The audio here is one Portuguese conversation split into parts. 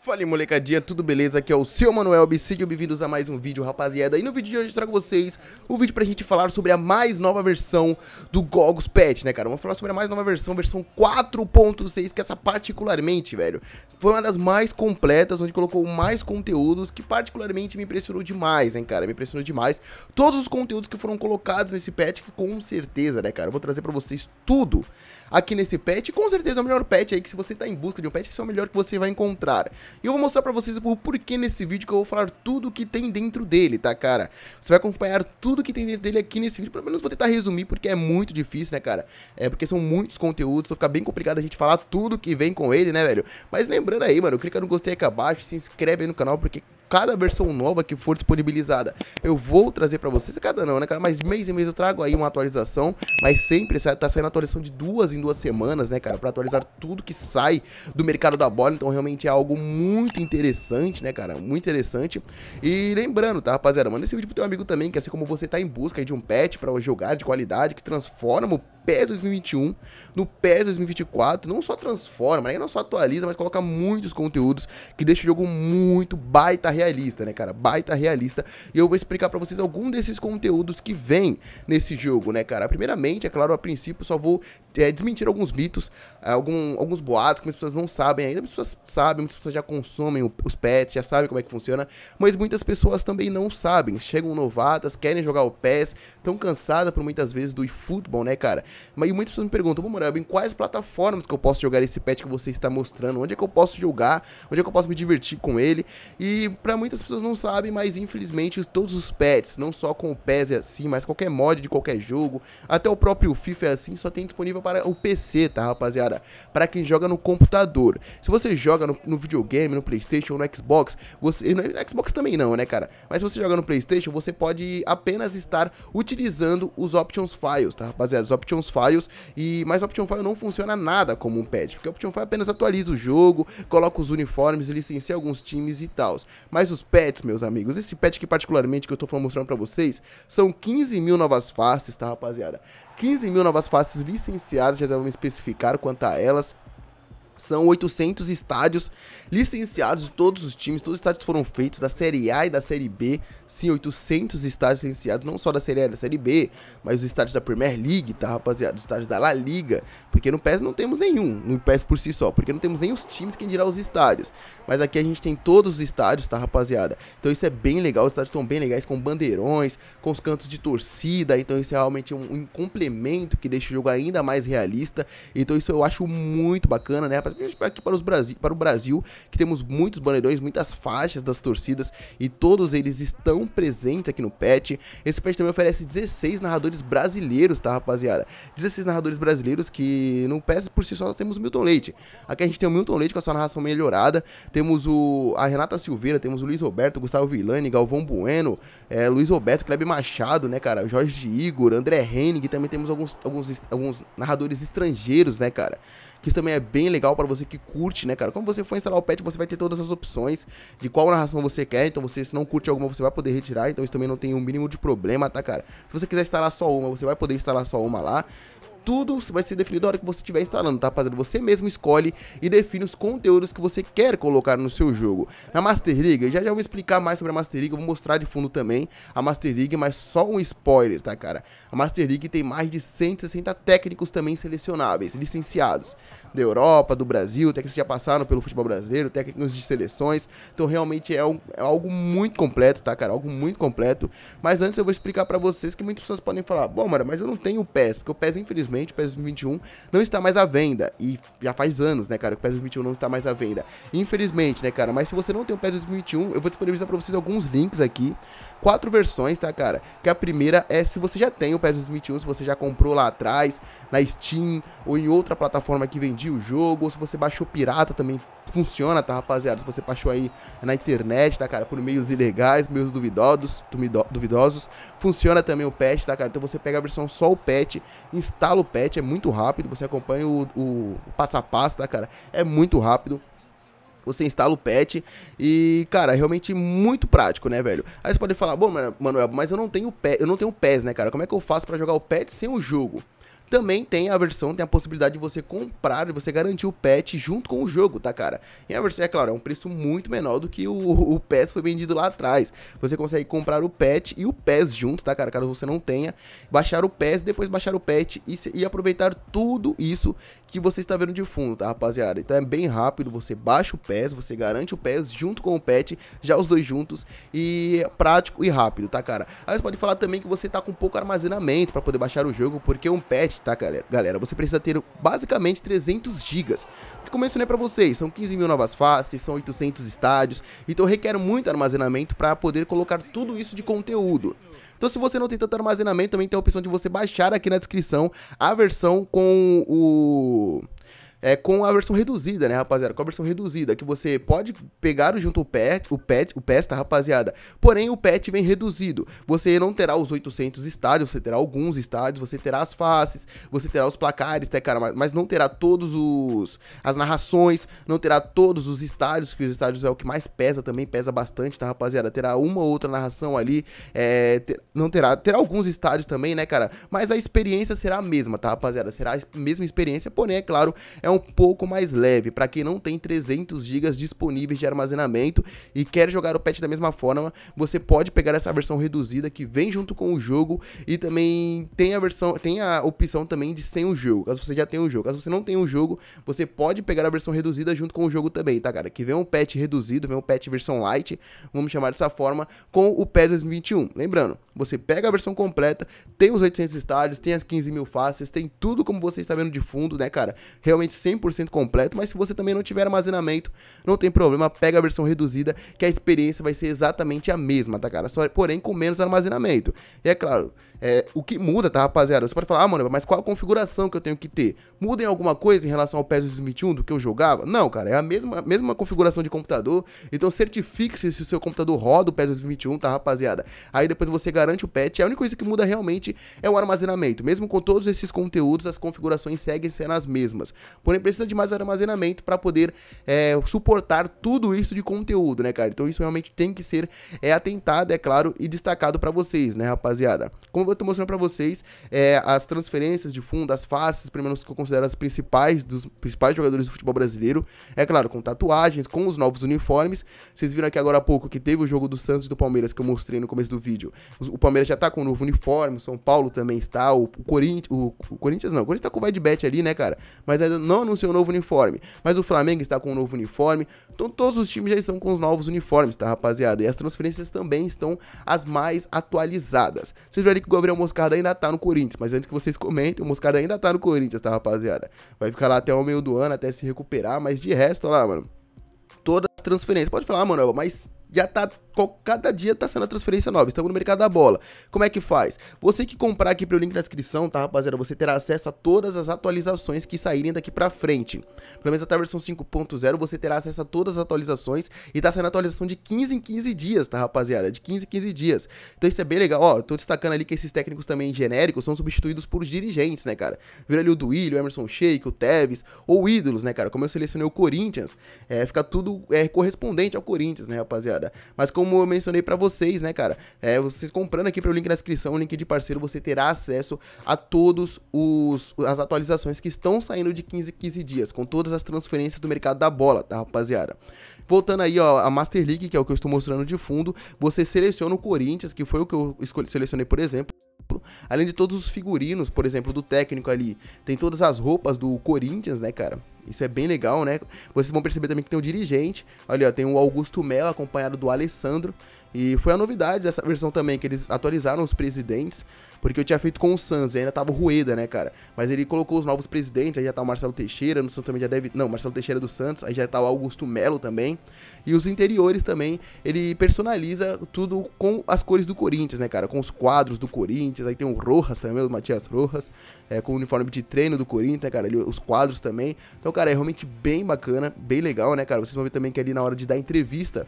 Fala aí, molecadinha, tudo beleza? Aqui é o seu Manuel B, sejam bem-vindos a mais um vídeo, rapaziada. E no vídeo de hoje eu trago vocês o vídeo pra gente falar sobre a mais nova versão do Goggles Pet, né, cara? Vamos falar sobre a mais nova versão, versão 4.6, que é essa particularmente, velho, foi uma das mais completas, onde colocou mais conteúdos, que particularmente me impressionou demais, hein, cara? Me impressionou demais. Todos os conteúdos que foram colocados nesse pet, que com certeza, né, cara? Eu vou trazer pra vocês tudo aqui nesse pet, e com certeza é o melhor pet aí, que se você tá em busca de um pet, esse é o melhor que você vai encontrar comprar. E eu vou mostrar pra vocês o porquê nesse vídeo que eu vou falar tudo que tem dentro dele, tá, cara? Você vai acompanhar tudo que tem dentro dele aqui nesse vídeo, pelo menos vou tentar resumir porque é muito difícil, né, cara? É porque são muitos conteúdos, vai então ficar bem complicado a gente falar tudo que vem com ele, né, velho? Mas lembrando aí, mano, clica no gostei aqui abaixo, se inscreve aí no canal porque cada versão nova que for disponibilizada, eu vou trazer para vocês. Cada não, né, cara? Mas mês em mês eu trago aí uma atualização. Mas sempre tá saindo atualização de duas em duas semanas, né, cara? Pra atualizar tudo que sai do mercado da bola. Então realmente é algo muito interessante, né, cara? Muito interessante. E lembrando, tá, rapaziada? Manda esse vídeo pro teu amigo também, que assim como você tá em busca de um patch para jogar de qualidade, que transforma o PES 2021, no PES 2024, não só transforma, né? não só atualiza, mas coloca muitos conteúdos que deixa o jogo muito baita realista, né, cara? Baita realista. E eu vou explicar para vocês algum desses conteúdos que vem nesse jogo, né, cara? Primeiramente, é claro, a princípio, só vou é, desmentir alguns mitos, algum, alguns boatos que as pessoas não sabem ainda, as pessoas sabem, muitas pessoas já consomem os pets, já sabem como é que funciona, mas muitas pessoas também não sabem. Chegam novatas, querem jogar o PES, estão cansadas por muitas vezes do eFootball, né, cara? Mas muitas pessoas me perguntam, pô, Morelbo, em quais plataformas que eu posso jogar esse patch que você está mostrando? Onde é que eu posso jogar? Onde é que eu posso me divertir com ele? E para muitas pessoas não sabem, mas infelizmente todos os pets, não só com o PES é assim, mas qualquer mod de qualquer jogo, até o próprio FIFA é assim, só tem disponível para o PC, tá, rapaziada? Para quem joga no computador. Se você joga no, no videogame, no PlayStation, ou no Xbox, você no Xbox também não, né, cara? Mas se você joga no PlayStation, você pode apenas estar utilizando os options files, tá, rapaziada? Os options os files, e mas o Option File não funciona nada como um patch, porque o Option File apenas atualiza o jogo, coloca os uniformes, licencia alguns times e tal. Mas os pets, meus amigos, esse patch aqui particularmente que eu estou mostrando para vocês, são 15 mil novas faces, tá rapaziada? 15 mil novas faces licenciadas, já vamos especificar quanto a elas, são 800 estádios licenciados de todos os times. Todos os estádios foram feitos da Série A e da Série B. Sim, 800 estádios licenciados, não só da Série A e da Série B, mas os estádios da Premier League, tá, rapaziada? Os estádios da La Liga. Porque no PES não temos nenhum, no PES por si só. Porque não temos nem os times, quem dirá os estádios. Mas aqui a gente tem todos os estádios, tá, rapaziada? Então isso é bem legal. Os estádios estão bem legais, com bandeirões, com os cantos de torcida. Então isso é realmente um, um complemento que deixa o jogo ainda mais realista. Então isso eu acho muito bacana, né, rapaziada? etapas, aqui para, os Brasil, para o Brasil, que temos muitos bandeirões, muitas faixas das torcidas e todos eles estão presentes aqui no patch. Esse patch também oferece 16 narradores brasileiros, tá, rapaziada? 16 narradores brasileiros que no PES por si só temos o Milton Leite. Aqui a gente tem o Milton Leite com a sua narração melhorada, temos o a Renata Silveira, temos o Luiz Roberto, Gustavo Villani, Galvão Bueno, é, Luiz Roberto, Kleber Machado, né, cara? Jorge Igor, André Henning, também temos alguns, alguns, alguns narradores estrangeiros, né, cara? que isso também é bem legal para você que curte, né, cara? Quando você for instalar o patch, você vai ter todas as opções de qual narração você quer, então você, se não curte alguma, você vai poder retirar, então isso também não tem um mínimo de problema, tá, cara? Se você quiser instalar só uma, você vai poder instalar só uma lá tudo vai ser definido na hora que você estiver instalando, tá rapaziada? Você mesmo escolhe e define os conteúdos que você quer colocar no seu jogo. Na Master League, já já vou explicar mais sobre a Master League, eu vou mostrar de fundo também a Master League, mas só um spoiler, tá cara? A Master League tem mais de 160 técnicos também selecionáveis, licenciados da Europa, do Brasil, técnicos que já passaram pelo futebol brasileiro, técnicos de seleções. Então realmente é, um, é algo muito completo, tá, cara? Algo muito completo. Mas antes eu vou explicar para vocês que muitas pessoas podem falar: "Bom, mano, mas eu não tenho o PES", porque o PES infelizmente, o PES 2021 não está mais à venda e já faz anos, né, cara, que o PES 2021 não está mais à venda. Infelizmente, né, cara, mas se você não tem o PES 2021, eu vou disponibilizar para vocês alguns links aqui, quatro versões, tá, cara? Que a primeira é se você já tem o PES 2021, se você já comprou lá atrás na Steam ou em outra plataforma que vende o jogo, ou se você baixou pirata também funciona, tá, rapaziada? Se você baixou aí na internet, tá, cara, por meios ilegais, meios duvidosos, duvidosos, funciona também o patch, tá, cara? Então você pega a versão só o patch, instala o patch, é muito rápido, você acompanha o, o passo a passo, tá, cara? É muito rápido você instala o patch e, cara, é realmente muito prático, né, velho? Aí você pode falar, bom, Manuel, mas eu não tenho pé, eu não tenho pés, né, cara? Como é que eu faço para jogar o patch sem o jogo? também tem a versão, tem a possibilidade de você comprar e você garantir o patch junto com o jogo, tá, cara? E a versão, é claro, é um preço muito menor do que o, o PES foi vendido lá atrás. Você consegue comprar o patch e o PES junto, tá, cara? Caso você não tenha, baixar o PES, depois baixar o patch e, e aproveitar tudo isso que você está vendo de fundo, tá, rapaziada? Então é bem rápido, você baixa o PES, você garante o PES junto com o patch, já os dois juntos, e é prático e rápido, tá, cara? Aí você pode falar também que você tá com pouco armazenamento para poder baixar o jogo, porque um patch tá, galera? Galera, você precisa ter basicamente 300 GB. Porque como eu ensinei pra vocês, são 15 mil novas faces, são 800 estádios, então requer muito armazenamento para poder colocar tudo isso de conteúdo. Então se você não tem tanto armazenamento, também tem a opção de você baixar aqui na descrição a versão com o é, com a versão reduzida, né, rapaziada? Com a versão reduzida, que você pode pegar junto o pet, o pet, o tá, rapaziada. Porém, o pet vem reduzido. Você não terá os 800 estádios, você terá alguns estádios, você terá as faces, você terá os placares, até né, tá, cara, mas não terá todos os as narrações, não terá todos os estádios, que os estádios é o que mais pesa também, pesa bastante, tá, rapaziada? Terá uma ou outra narração ali, é, ter, não terá, terá alguns estádios também, né, cara? Mas a experiência será a mesma, tá, rapaziada? Será a mesma experiência, porém, é claro, é é um pouco mais leve para quem não tem 300 GB disponíveis de armazenamento e quer jogar o patch da mesma forma, você pode pegar essa versão reduzida que vem junto com o jogo e também tem a versão, tem a opção também de sem o jogo. Caso você já tenha o jogo, caso você não tenha o jogo, você pode pegar a versão reduzida junto com o jogo também, tá, cara? Que vem um patch reduzido, vem um patch versão light, vamos chamar dessa forma, com o PES 2021. Lembrando, você pega a versão completa, tem os 800 estádios, tem as 15 mil faces, tem tudo como você está vendo de fundo, né, cara? Realmente 100% completo, mas se você também não tiver armazenamento, não tem problema, pega a versão reduzida, que a experiência vai ser exatamente a mesma, tá, cara? Só, porém, com menos armazenamento. E é claro, é, o que muda, tá, rapaziada? Você pode falar, ah, mano, mas qual a configuração que eu tenho que ter? em alguma coisa em relação ao PES 2021 do que eu jogava? Não, cara, é a mesma, mesma configuração de computador, então certifique-se se o seu computador roda o PES 2021, tá, rapaziada? Aí depois você garante o patch, a única coisa que muda realmente é o armazenamento. Mesmo com todos esses conteúdos, as configurações seguem sendo as mesmas. Porém, precisa de mais armazenamento para poder é, suportar tudo isso de conteúdo, né, cara? Então isso realmente tem que ser é, atentado, é claro, e destacado para vocês, né, rapaziada? Como eu tô mostrando para vocês, é, as transferências de fundo, as faces, pelo menos que eu considero as principais dos principais jogadores do futebol brasileiro, é claro, com tatuagens, com os novos uniformes. Vocês viram aqui agora há pouco que teve o jogo do Santos e do Palmeiras que eu mostrei no começo do vídeo. O Palmeiras já tá com o novo uniforme, o São Paulo também está, o, Corinthians, o, o Corinthians não, o Corinthians tá com o Vedbet ali, né, cara? Mas ainda não não anunciou um novo uniforme, mas o Flamengo está com um novo uniforme. Então todos os times já estão com os novos uniformes, tá, rapaziada? E as transferências também estão as mais atualizadas. Vocês viram que o Gabriel Moscardo ainda tá no Corinthians, mas antes que vocês comentem, o Moscardo ainda tá no Corinthians, tá, rapaziada? Vai ficar lá até o meio do ano, até se recuperar, mas de resto, olha lá, mano. Todas as transferências. Pode falar, mano, mas já tá cada dia tá sendo a transferência nova. Estamos no mercado da bola. Como é que faz? Você que comprar aqui pelo link da descrição, tá, rapaziada? Você terá acesso a todas as atualizações que saírem daqui pra frente. Pelo menos até a versão 5.0, você terá acesso a todas as atualizações. E tá saindo atualização de 15 em 15 dias, tá, rapaziada? De 15 em 15 dias. Então isso é bem legal. Ó, tô destacando ali que esses técnicos também genéricos são substituídos por dirigentes, né, cara? Vira ali o Duílio, o Emerson Sheik, o Tevez, ou ídolos, né, cara? Como eu selecionei o Corinthians, é, fica tudo é, correspondente ao Corinthians, né, rapaziada? rapaziada. Mas como eu mencionei para vocês, né, cara? É, vocês comprando aqui pelo link da descrição, o link de parceiro, você terá acesso a todos os as atualizações que estão saindo de 15 15 dias, com todas as transferências do mercado da bola, tá, rapaziada? Voltando aí, ó, a Master League, que é o que eu estou mostrando de fundo, você seleciona o Corinthians, que foi o que eu escolhi, selecionei, por exemplo. Além de todos os figurinos, por exemplo, do técnico ali, tem todas as roupas do Corinthians, né, cara? Isso é bem legal, né? Vocês vão perceber também que tem o dirigente. Olha, ó, tem o Augusto Mel acompanhado do Alessandro. E foi a novidade dessa versão também, que eles atualizaram os presidentes. Porque eu tinha feito com o Santos, e ainda tava o Rueda, né, cara? Mas ele colocou os novos presidentes, aí já tá o Marcelo Teixeira, no Santos também já deve. Não, Marcelo Teixeira do Santos, aí já tá o Augusto Melo também. E os interiores também, ele personaliza tudo com as cores do Corinthians, né, cara? Com os quadros do Corinthians. Aí tem o Rojas também, o Matias Rojas, é, com o uniforme de treino do Corinthians, né, cara? os quadros também. Então, cara, é realmente bem bacana, bem legal, né, cara? Vocês vão ver também que ali na hora de dar entrevista,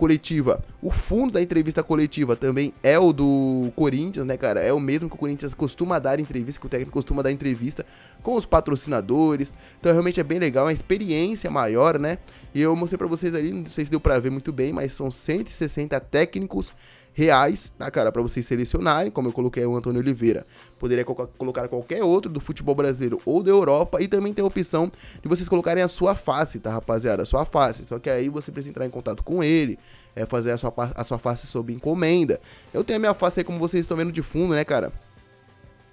coletiva. O fundo da entrevista coletiva também é o do Corinthians, né, cara? É o mesmo que o Corinthians costuma dar entrevista, que o técnico costuma dar entrevista com os patrocinadores. Então realmente é bem legal, é uma experiência maior, né? E eu mostrei para vocês ali, não sei se deu para ver muito bem, mas são 160 técnicos reais, tá, cara, para vocês selecionarem, como eu coloquei o Antônio Oliveira. Poderia co colocar qualquer outro do futebol brasileiro ou da Europa e também tem a opção de vocês colocarem a sua face, tá, rapaziada? A sua face. Só que aí você precisa entrar em contato com ele, é, fazer a sua, a sua face sob encomenda. Eu tenho a minha face aí, como vocês estão vendo de fundo, né, cara?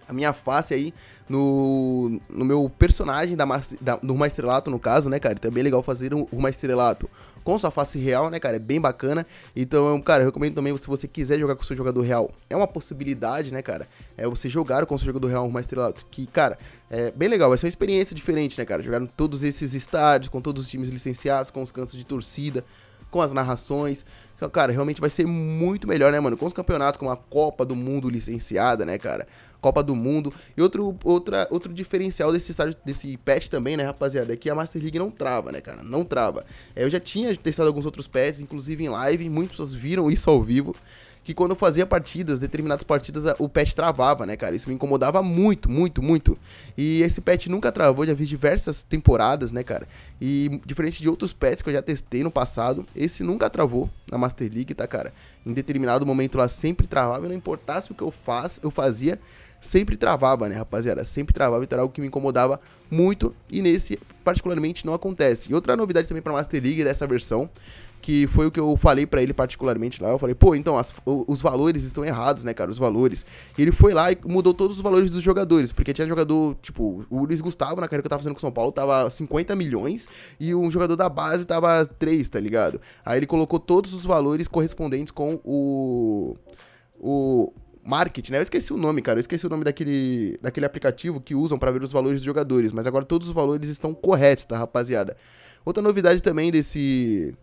a minha face aí no, no meu personagem da, da, do Ruma Estrelato, no caso, né, cara? então é bem legal fazer um Rumo Estrelato com sua face real, né, cara? É bem bacana. Então, cara, eu recomendo também se você quiser jogar com seu jogador real. É uma possibilidade, né, cara? É você jogar com seu jogador real Rumo Estrelato. Que, cara, é bem legal. Vai ser uma experiência diferente, né, cara? Jogar em todos esses estádios, com todos os times licenciados, com os cantos de torcida com as narrações. Então, cara, realmente vai ser muito melhor, né, mano? Com os campeonatos, com a Copa do Mundo licenciada, né, cara? Copa do Mundo. E outro, outra, outro diferencial desse desse patch também, né, rapaziada, é que a Master League não trava, né, cara? Não trava. É, eu já tinha testado alguns outros patches, inclusive em live, muitas pessoas viram isso ao vivo que quando eu fazia partidas, determinadas partidas, o patch travava, né, cara? Isso me incomodava muito, muito, muito. E esse patch nunca travou, já vi diversas temporadas, né, cara? E diferente de outros pets que eu já testei no passado, esse nunca travou na Master League, tá, cara? Em determinado momento lá sempre travava, não importasse o que eu faz, eu fazia, sempre travava, né, rapaziada? Sempre travava, então era algo que me incomodava muito e nesse particularmente não acontece. E outra novidade também para Master League dessa versão, que foi o que eu falei para ele particularmente lá, eu falei: "Pô, então as, os valores estão errados, né, cara, os valores". E ele foi lá e mudou todos os valores dos jogadores, porque tinha jogador, tipo, o Luiz Gustavo na carreira que eu tava fazendo com o São Paulo tava 50 milhões e um jogador da base tava 3, tá ligado? Aí ele colocou todos os valores correspondentes com o o marketing, né? Eu esqueci o nome, cara. Eu esqueci o nome daquele, daquele aplicativo que usam para ver os valores dos jogadores. Mas agora todos os valores estão corretos, tá, rapaziada? Outra novidade também desse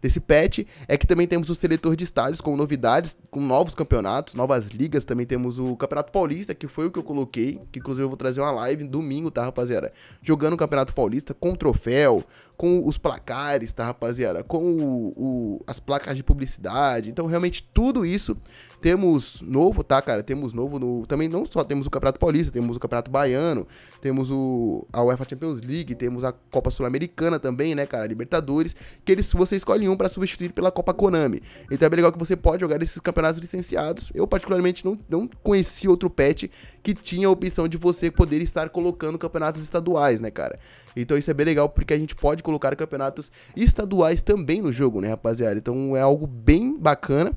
desse patch é que também temos o seletor de estádios com novidades, com novos campeonatos, novas ligas. Também temos o Campeonato Paulista, que foi o que eu coloquei, que inclusive eu vou trazer uma live domingo, tá, rapaziada? Jogando o Campeonato Paulista com troféu, com os placares, tá, rapaziada? Com o, o, as placas de publicidade. Então, realmente, tudo isso temos novo, tá, cara? Temos novo no. Também não só temos o Campeonato Paulista, temos o Campeonato Baiano, temos o, a UEFA Champions League, temos a Copa Sul-Americana também, né, cara? Libertadores, que eles, você escolhe um para substituir pela Copa Konami. Então é bem legal que você pode jogar esses campeonatos licenciados. Eu, particularmente, não, não conheci outro patch que tinha a opção de você poder estar colocando campeonatos estaduais, né, cara? Então isso é bem legal porque a gente pode colocar campeonatos estaduais também no jogo, né, rapaziada? Então é algo bem bacana.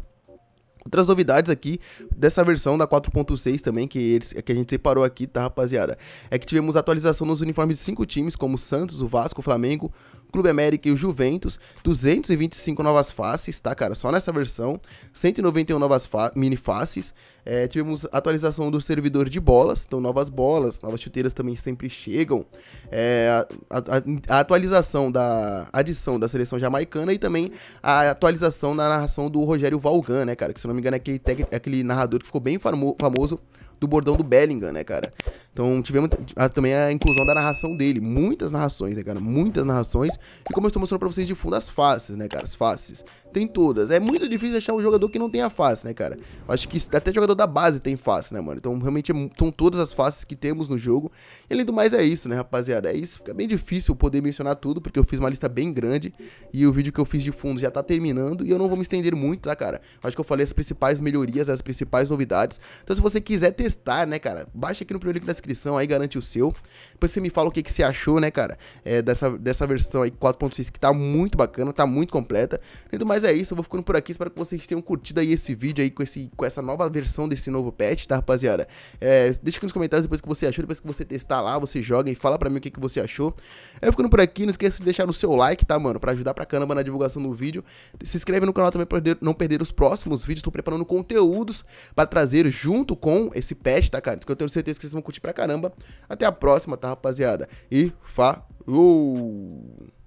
Outras novidades aqui dessa versão da 4.6 também, que, eles, é que a gente separou aqui, tá, rapaziada? É que tivemos atualização nos uniformes de cinco times, como Santos, o Vasco, o Flamengo, Clube América e o Juventus, 225 novas faces, tá, cara? Só nessa versão, 191 novas fa mini faces. É, tivemos atualização do servidor de bolas, então novas bolas, novas chuteiras também sempre chegam. É, a, a, a, atualização da adição da seleção jamaicana e também a atualização na narração do Rogério Valgan, né, cara? Que se não me engano é aquele, é aquele narrador que ficou bem famo famoso do bordão do Bellingham, né, cara? Então tivemos a, também a inclusão da narração dele. Muitas narrações, né, cara? Muitas narrações. E como eu estou mostrando pra vocês de fundo, as faces, né, cara? As faces tem todas. É muito difícil achar um jogador que não tenha face, né, cara? acho que até jogador da base tem face, né, mano? Então, realmente, é são todas as faces que temos no jogo. E além do mais, é isso, né, rapaziada? É isso. Fica bem difícil poder mencionar tudo, porque eu fiz uma lista bem grande. E o vídeo que eu fiz de fundo já tá terminando. E eu não vou me estender muito, tá, cara? acho que eu falei as principais melhorias, as principais novidades. Então, se você quiser testar, né, cara? Baixa aqui no primeiro link da descrição, aí garante o seu. Depois você me fala o que, que você achou, né, cara? É, dessa, dessa versão aí 4.6 que tá muito bacana, tá muito completa. Além do mais, mas é isso, eu vou ficando por aqui. Espero que vocês tenham curtido aí esse vídeo aí com, esse, com essa nova versão desse novo patch, tá, rapaziada? É, deixa aqui nos comentários depois que você achou, depois que você testar lá, você joga e fala pra mim o que, que você achou. Eu ficando por aqui, não esqueça de deixar o seu like, tá, mano? Pra ajudar pra caramba na divulgação do vídeo. Se inscreve no canal também pra não perder os próximos vídeos. Tô preparando conteúdos pra trazer junto com esse patch, tá, cara? Que eu tenho certeza que vocês vão curtir pra caramba. Até a próxima, tá, rapaziada? E falou!